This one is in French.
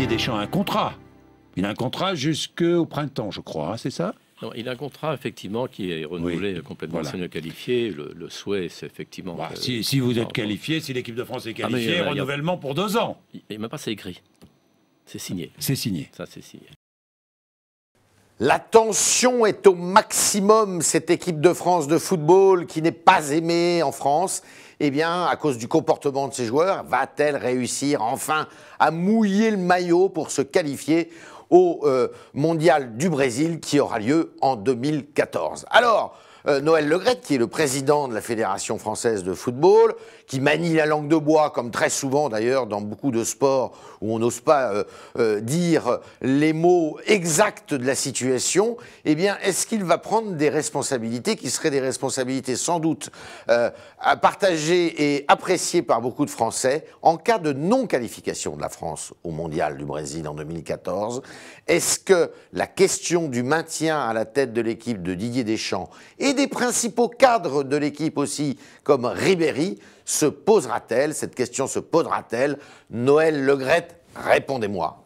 des Deschamps a un contrat. Il a un contrat jusqu'au printemps, je crois, hein, c'est ça non, il a un contrat effectivement qui est renouvelé complètement voilà. qualifié. Le, souhait, c'est effectivement. Bah, si, vous êtes qualifié, si l'équipe de France est ah, qualifiée, euh, renouvellement pour deux ans. Et m'a pas, c'est écrit. C'est signé. C'est signé. Ça, c'est signé. La tension est au maximum, cette équipe de France de football qui n'est pas aimée en France, eh bien, à cause du comportement de ses joueurs, va-t-elle réussir enfin à mouiller le maillot pour se qualifier au euh, Mondial du Brésil qui aura lieu en 2014 Alors, euh, Noël Legrette, qui est le président de la Fédération française de football, qui manie la langue de bois, comme très souvent d'ailleurs dans beaucoup de sports où on n'ose pas euh, euh, dire les mots exacts de la situation, eh bien, est-ce qu'il va prendre des responsabilités qui seraient des responsabilités sans doute à partager et appréciées par beaucoup de Français en cas de non-qualification de la France au Mondial du Brésil en 2014 Est-ce que la question du maintien à la tête de l'équipe de Didier Deschamps est et des principaux cadres de l'équipe aussi, comme Ribéry, se posera-t-elle Cette question se posera-t-elle Noël Legrette, répondez-moi.